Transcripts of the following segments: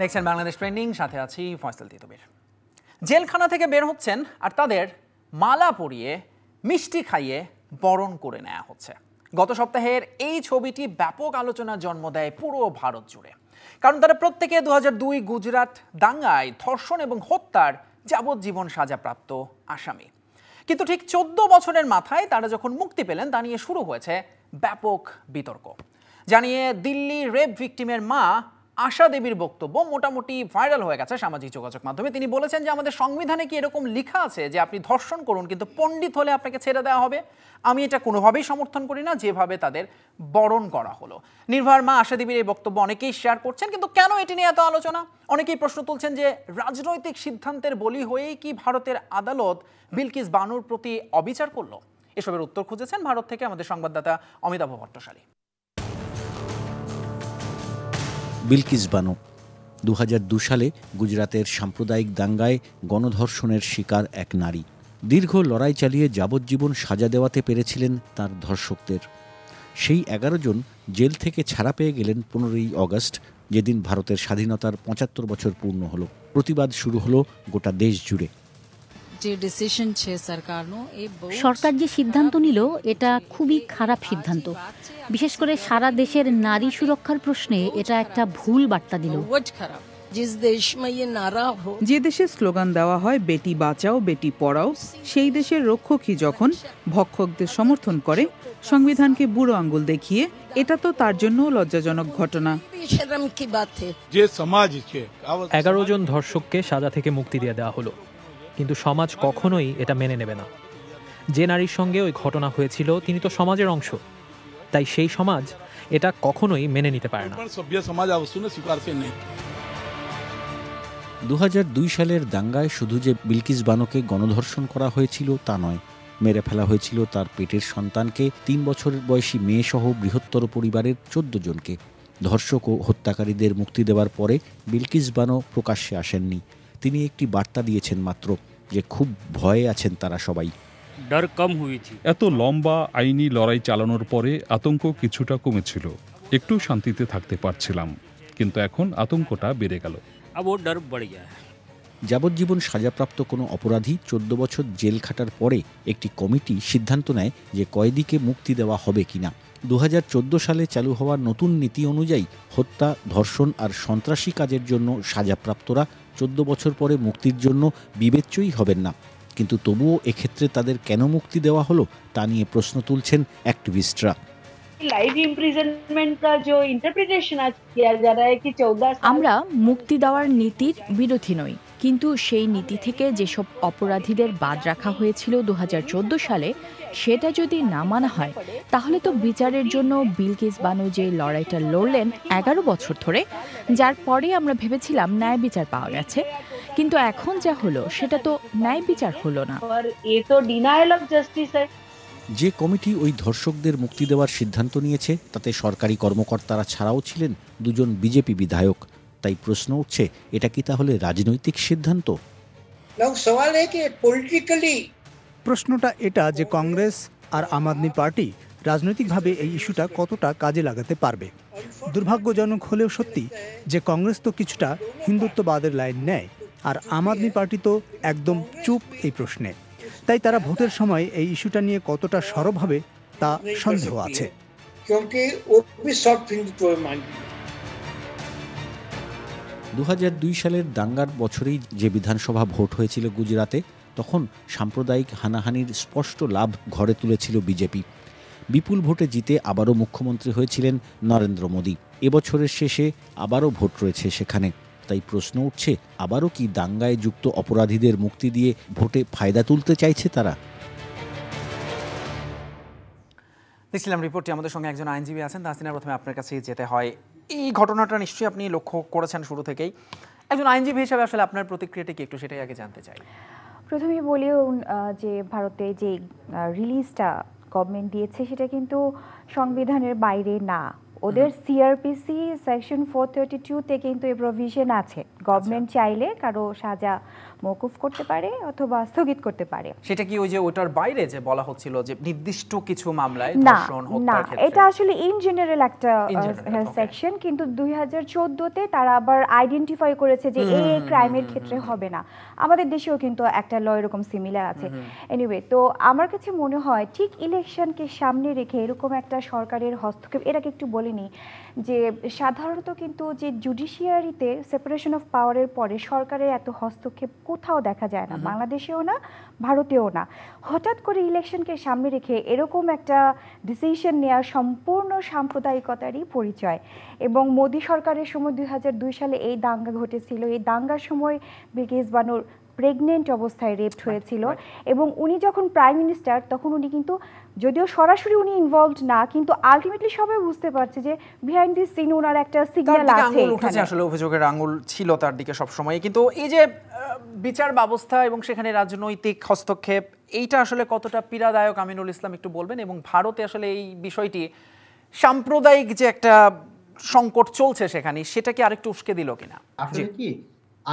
দেখছেন বাংলাদেশ ট্রেন্ডিং সাথে আছি ফয়সাল তিতবির জেলখানা থেকে বের হচ্ছেন আর তাদের মালা পরিয়ে মিষ্টি খাইয়ে বরণ করে নেওয়া হচ্ছে গত সপ্তাহের এই ছবিটি ব্যাপক আলোচনার জন্ম দেয় পুরো ভারত জুড়ে কারণ তারা প্রত্যেকে দু গুজরাট দাঙ্গায় ধর্ষণ এবং হত্যার যাবজ্জীবন সাজাপ্রাপ্ত আসামি কিন্তু ঠিক চোদ্দ বছরের মাথায় তারা যখন মুক্তি পেলেন তা নিয়ে শুরু হয়েছে ব্যাপক বিতর্ক জানিয়ে দিল্লি রেপ ভিকটিমের মা আশা দেবীর বক্তব্য মোটামুটি ভাইরাল হয়ে গেছে সামাজিক যোগাযোগ মাধ্যমে তিনি বলেছেন যে আমাদের সংবিধানে কি এরকম লেখা আছে যে আপনি ধর্ষণ করুন কিন্তু পণ্ডিত হলে আপনাকে ছেড়ে দেওয়া হবে আমি এটা কোনোভাবেই সমর্থন করি না যেভাবে তাদের বরণ করা হলো নির্ভার মা আশা দেবীর এই বক্তব্য অনেকেই শেয়ার করছেন কিন্তু কেন এটি নিয়ে এত আলোচনা অনেকেই প্রশ্ন তুলছেন যে রাজনৈতিক সিদ্ধান্তের বলি হয়েই কি ভারতের আদালত বিলকিস বানুর প্রতি অবিচার করলো এসবের উত্তর খুঁজেছেন ভারত থেকে আমাদের সংবাদদাতা অমিতাভ ভট্টশালী বিলকিস বানো দু সালে গুজরাতের সাম্প্রদায়িক দাঙ্গায় গণধর্ষণের শিকার এক নারী দীর্ঘ লড়াই চালিয়ে যাবজ্জীবন সাজা দেওয়াতে পেরেছিলেন তার ধর্ষকদের সেই এগারো জন জেল থেকে ছাড়া পেয়ে গেলেন পনেরোই অগস্ট যেদিন ভারতের স্বাধীনতার পঁচাত্তর বছর পূর্ণ হলো প্রতিবাদ শুরু হলো গোটা দেশ জুড়ে E সরকার যে সিদ্ধান্ত নিল এটা খুবই খারাপ সিদ্ধান্ত বিশেষ করে সারা দেশের নারী সুরক্ষার প্রশ্নে এটা একটা ভুল বার্তা দিল ইয়ে যে দেশে স্লোগান দেওয়া হয় বেটি বাঁচাও বেটি পড়াও সেই দেশের রক্ষকই যখন ভক্ষকদের সমর্থন করে সংবিধানকে বুড়ো আঙ্গুল দেখিয়ে এটা তো তার জন্য লজ্জাজনক ঘটনা এগারো জন ধর্ষককে সাজা থেকে মুক্তি দিয়ে দেওয়া হলো কিন্তু সমাজ কখনোই এটা মেনে নেবে না যে নারীর সঙ্গে ওই ঘটনা হয়েছিল তিনি তো সমাজের অংশ তাই সেই সমাজ এটা কখনোই মেনে নিতে পারে না দু সালের দাঙ্গায় শুধু যে বিলকিস বানোকে গণধর্ষণ করা হয়েছিল তা নয় মেরে ফেলা হয়েছিল তার পেটের সন্তানকে তিন বছর বয়সী মেয়েসহ বৃহত্তর পরিবারের চোদ্দ জনকে ধর্ষক ও হত্যাকারীদের মুক্তি দেওয়ার পরে বিলকিস বানো প্রকাশ্যে আসেননি তিনি একটি বার্তা দিয়েছেন মাত্র যে খুব ভয়ে আছেন তারা সবাই ডর কম হয়েছে এত লম্বা আইনি লড়াই চালানোর পরে আতঙ্ক কিছুটা কমেছিল একটু শান্তিতে থাকতে পারছিলাম কিন্তু এখন আতঙ্কটা বেড়ে গেল ডর যাবজ্জীবন সাজাপ্রাপ্ত কোনো অপরাধী চোদ্দ বছর জেল খাটার পরে একটি কমিটি সিদ্ধান্ত নেয় যে কয়েদিকে মুক্তি দেওয়া হবে কিনা দু সালে চালু হওয়া নতুন নীতি অনুযায়ী হত্যা ধর্ষণ আর সন্ত্রাসী কাজের জন্য সাজাপ্রাপ্তরা চোদ্দ বছর পরে মুক্তির জন্য বিবেচ্যই হবেন না কিন্তু তবুও এক্ষেত্রে তাদের কেন মুক্তি দেওয়া হলো তা নিয়ে প্রশ্ন তুলছেন অ্যাক্টিভিস্টরা আমরা মুক্তি দেওয়ার নীতির বিরোধী নই কিন্তু সেই নীতি থেকে যেসব অপরাধীদের বাদ রাখা হয়েছিল দু সালে সেটা যদি না মানা হয় তাহলে তো বিচারের জন্য বিলকিস বানু যে লড়াইটা লড়লেন এগারো বছর ধরে যার পরে আমরা ভেবেছিলাম ন্যায় বিচার পাওয়া গেছে কিন্তু এখন যা হলো সেটা তো ন্যায় বিচার হলো না যে কমিটি ওই ধর্ষকদের মুক্তি দেওয়ার সিদ্ধান্ত নিয়েছে তাতে সরকারি কর্মকর্তারা ছাড়াও ছিলেন দুজন বিজেপি বিধায়ক তাই প্রশ্ন উঠছে এটা কি তাহলে রাজনৈতিক সিদ্ধান্ত সওয়াল পলিটিক্যালি প্রশ্নটা এটা যে কংগ্রেস আর আম আদমি পার্টি রাজনৈতিকভাবে এই ইস্যুটা কতটা কাজে লাগাতে পারবে দুর্ভাগ্যজনক হলেও সত্যি যে কংগ্রেস তো কিছুটা হিন্দুত্ববাদের লাইন নেয় আর আম আদমি পার্টি তো একদম চুপ এই প্রশ্নে তাই তারা ভোটের সময় এই ইস্যুটা নিয়ে কতটা সরব হবে তা সন্দেহ আছে দু সালের দাঙ্গার বছরেই যে বিধানসভা ভোট হয়েছিল গুজরাতে তখন সাম্প্রদায়িক হানাহানির স্পষ্ট লাভ ঘরে তুলেছিল বিজেপি বিপুল ভোটে জিতে আবারও মুখ্যমন্ত্রী হয়েছিলেন নরেন্দ্র মোদী এবছরের শেষে আবারও ভোট রয়েছে সেখানে তাই প্রশ্ন উঠছে আবারও কি দাঙ্গায় যুক্ত অপরাধীদের মুক্তি দিয়ে ভোটে ফায়দা তুলতে চাইছে তারা দেখছিলাম রিপোর্টটি আমাদের সঙ্গে একজন আইনজীবী আছেন তাহসিনা প্রথমে আপনার কাছে যেতে হয় এই ঘটনাটা নিশ্চয়ই আপনি লক্ষ্য করেছেন শুরু থেকেই একজন আইনজীবী হিসাবে আসলে আপনার প্রতিক্রিয়াটি কি একটু সেটাই আগে জানতে চাই প্রথমে বলিও যে ভারতে যে রিলিজটা গভর্নমেন্ট দিয়েছে সেটা কিন্তু সংবিধানের বাইরে না ওদের সিআরপিসি সেকশন ফোর থার্টি টুতে কিন্তু এই প্রভিশন আছে আচ্ছা। গভর্নমেন্ট চাইলে কারো সাজা মৌকুফ করতে পারে অথবা স্থগিত করতে পারে সেটা কি ওই যে ওটার বাইরে যে বলা হচ্ছিল যে নির্দিষ্ট কিছু মামলায় ধর্ষণ হত্যার ক্ষেত্রে না এটা আসলে ইন জেনারেল একটা সেকশন কিন্তু 2014 তে তারা আবার আইডেন্টিফাই করেছে যে এই এই ক্রাইমের ক্ষেত্রে হবে না আমাদের দেশেও কিন্তু একটা ল এরকম সিমিলার আছে এনিওয়ে তো আমার কাছে মনে হয় ঠিক ইলেকশনকে সামনে রেখে এরকম একটা সরকারের হস্তক্ষেপ এটাকে একটু বলিনি যে সাধারণত কিন্তু যে জুডিশিয়ারিতে সেপারেশন অফ পাওয়ারের পরে সরকারের এত হস্তক্ষেপ কোথাও দেখা যায় না বাংলাদেশেও না ভারতেও না হঠাৎ করে ইলেকশনকে সামনে রেখে এরকম একটা ডিসিশন নেওয়া সম্পূর্ণ সাম্প্রদায়িকতারই পরিচয় এবং মোদী সরকারের সময় দুই সালে এই দাঙ্গা ঘটেছিল এই দাঙ্গার সময় বেগেজ বানুর প্রেগনেন্ট অবস্থায় রেপ হয়েছিল এবং উনি যখন প্রাইম মিনিস্টার তখন উনি কিন্তু যদিও সরাসরি উনি ইনভলভড না কিন্তু আলটিমেটলি সবাই বুঝতে পারছে যে বিহাইন্ড দিস সিন ওনার একটা সিগন্যাল আছে উঠেছে আসলে অভিযোগের আঙ্গুল ছিল তার দিকে সব সময় কিন্তু এই যে বিচার ব্যবস্থা এবং সেখানে রাজনৈতিক হস্তক্ষেপ এইটা আসলে কতটা পীড়াদায়ক আমিনুল ইসলাম একটু বলবেন এবং ভারতে আসলে এই বিষয়টি সাম্প্রদায়িক যে একটা সংকট চলছে সেখানে সেটাকে আরেকটু উস্কে দিল কিনা আসলে কি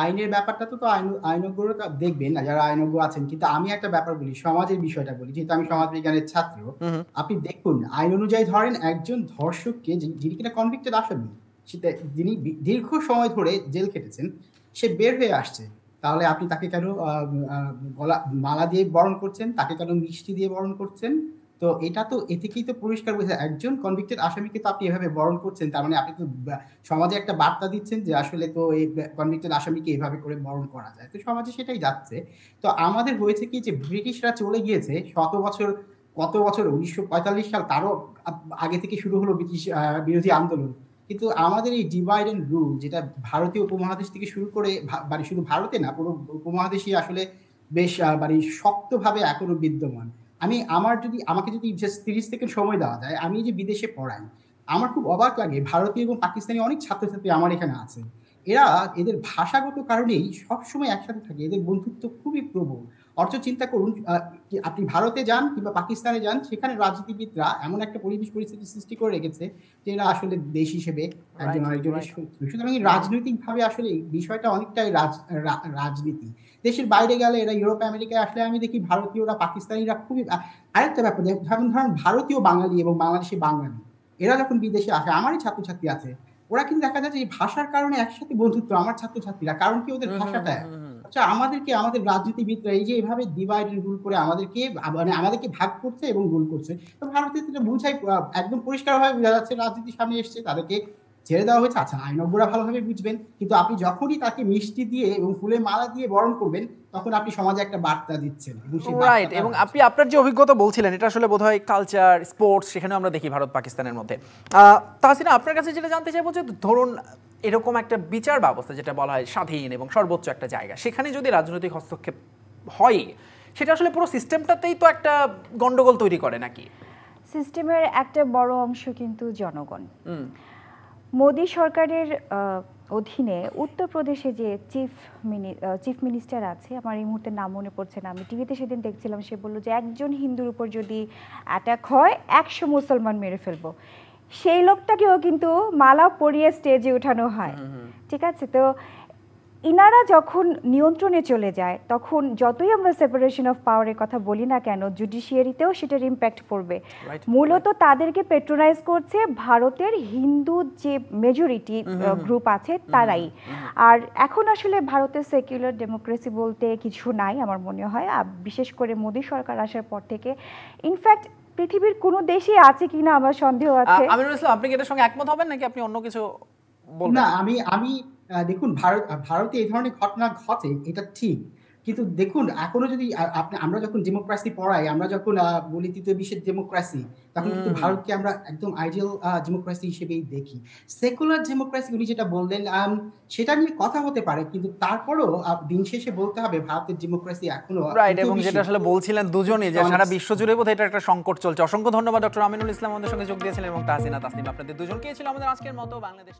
আইনের ব্যাপারটা তো তো আইন আইনজ্ঞরা দেখবেন না যারা আইনজ্ঞ আছেন কিন্তু আমি একটা ব্যাপার বলি সমাজের বিষয়টা বলি যেহেতু আমি সমাজ বিজ্ঞানের ছাত্র আপনি দেখুন আইন অনুযায়ী ধরেন একজন ধর্ষককে যিনি কিনা কনভিক্টেড আসেননি সেটা যিনি দীর্ঘ সময় ধরে জেল খেটেছেন সে বের হয়ে আসছে তাহলে আপনি তাকে কেন গলা মালা দিয়ে বরণ করছেন তাকে কেন মিষ্টি দিয়ে বরণ করছেন তো এটা তো এ থেকেই তো পরিষ্কার বোঝা একজন কনভিক্টেড আসামিকে তো আপনি এভাবে বরণ করছেন তার মানে আপনি তো সমাজে একটা বার্তা দিচ্ছেন যে আসলে তো এই কনভিক্টেড আসামিকে এভাবে করে বরণ করা যায় তো সমাজে সেটাই যাচ্ছে তো আমাদের হয়েছে কি যে ব্রিটিশরা চলে গিয়েছে শত বছর কত বছর উনিশশো সাল তারও আগে থেকে শুরু হলো ব্রিটিশ বিরোধী আন্দোলন কিন্তু আমাদের এই ডিভাইড অ্যান্ড রুল যেটা ভারতীয় উপমহাদেশ থেকে শুরু করে মানে শুধু ভারতে না পুরো উপমহাদেশই আসলে বেশ মানে শক্তভাবে এখনো বিদ্যমান আমি আমার যদি আমাকে যদি তিরিশ সেকেন্ড সময় দেওয়া যায় আমি যে বিদেশে পড়াই আমার খুব অবাক লাগে ভারতীয় এবং পাকিস্তানি অনেক ছাত্রছাত্রী আমার এখানে আছে এরা এদের ভাষাগত কারণেই সবসময় একসাথে থাকে এদের বন্ধুত্ব খুবই প্রবল অর্থ চিন্তা করুন আপনি ভারতে যান কিংবা পাকিস্তানে যান সেখানে রাজনীতিবিদরা এমন একটা পরিবেশ পরিস্থিতি সৃষ্টি করে রেখেছে যে এরা আসলে দেশ হিসেবে একজন আরেকজনের সুতরাং রাজনৈতিকভাবে আসলে বিষয়টা অনেকটাই রাজনীতি দেশের বাইরে গেলে এরা ইউরোপ আমেরিকায় আসলে আমি দেখি ভারতীয়রা পাকিস্তানিরা খুবই আরেকটা ব্যাপার যেমন ধরেন ভারতীয় বাঙালি এবং বাংলাদেশি বাঙালি এরা যখন বিদেশে আসে আমারই ছাত্রছাত্রী আছে ওরা কিন্তু দেখা যাচ্ছে এই ভাষার কারণে একসাথে বন্ধুত্ব আমার ছাত্রছাত্রীরা কারণ কি ওদের ভাষাটা আচ্ছা আমাদেরকে আমাদের রাজনীতিবিদরা এই যে এভাবে ডিভাইড রুল করে আমাদেরকে মানে আমাদেরকে ভাগ করছে এবং রুল করছে তো ভারতের বুঝাই একদম পরিষ্কারভাবে বোঝা যাচ্ছে রাজনীতি সামনে এসছে তাদেরকে ছেড়ে দেওয়া হয়েছে আচ্ছা আইনজ্ঞরা ভালোভাবে বুঝবেন কিন্তু আপনি যখনই তাকে মিষ্টি দিয়ে এবং ফুলে মালা দিয়ে বরণ করবেন তখন আপনি সমাজে একটা বার্তা দিচ্ছেন রাইট এবং আপনি আপনার যে অভিজ্ঞতা বলছিলেন এটা আসলে বোধ হয় কালচার স্পোর্টস সেখানে আমরা দেখি ভারত পাকিস্তানের মধ্যে তাছাড়া আপনার কাছে যেটা জানতে চাইবো যে ধরুন এরকম একটা বিচার ব্যবস্থা যেটা বলা হয় স্বাধীন এবং সর্বোচ্চ একটা জায়গা সেখানে যদি রাজনৈতিক হস্তক্ষেপ হয় সেটা আসলে পুরো সিস্টেমটাতেই তো একটা গন্ডগোল তৈরি করে নাকি সিস্টেমের একটা বড় অংশ কিন্তু জনগণ মোদী সরকারের অধীনে উত্তরপ্রদেশে যে চিফ মিনি চিফ মিনিস্টার আছে আমার এই মুহূর্তে নাম মনে পড়ছে না আমি টিভিতে সেদিন দেখছিলাম সে বললো যে একজন হিন্দুর উপর যদি অ্যাটাক হয় একশো মুসলমান মেরে ফেলবো সেই লোকটাকেও কিন্তু মালা পরিয়ে স্টেজে উঠানো হয় ঠিক আছে তো ইনারা যখন নিয়ন্ত্রণে চলে যায় তখন যতই আমরা সেপারেশন অফ পাওয়ারের কথা বলি না কেন জুডিশিয়ারিতেও সেটার ইম্প্যাক্ট পড়বে মূলত তাদেরকে পেট্রোনাইজ করছে ভারতের হিন্দু যে মেজরিটি গ্রুপ আছে তারাই আর এখন আসলে ভারতের সেকুলার ডেমোক্রেসি বলতে কিছু নাই আমার মনে হয় বিশেষ করে মোদী সরকার আসার পর থেকে ইনফ্যাক্ট পৃথিবীর কোনো দেশে আছে কিনা আমার সন্দেহ আছে আমিনুল ইসলাম আপনি কি এটার সঙ্গে একমত হবেন নাকি আপনি অন্য কিছু বলবেন না আমি আমি দেখুন ভারত ভারতে এই ধরনের ঘটনা ঘটে এটা ঠিক কিন্তু দেখুন এখনো যদি আপনি আমরা যখন ডেমোক্রেসি পড়াই আমরা যখন বলি তৃতীয় বিশ্বের ডেমোক্রেসি তখন কিন্তু ভারতকে আমরা একদম আইডিয়াল ডেমোক্রেসি হিসেবেই দেখি সেকুলার ডেমোক্রেসি উনি যেটা বললেন সেটা নিয়ে কথা হতে পারে কিন্তু তারপরও দিন শেষে বলতে হবে ভারতের ডেমোক্রেসি এখনো রাইট এবং যেটা আসলে বলছিলেন দুজনে যে সারা বিশ্ব জুড়ে বোধ এটা একটা সংকট চলছে অসংখ্য ধন্যবাদ ডক্টর আমিনুল ইসলাম আমাদের সঙ্গে যোগ দিয়েছিলেন এবং তাহসিনা তাসনিম আপনাদের দুজনকেই ছিল আমাদের আজকের মতো বাংলাদেশ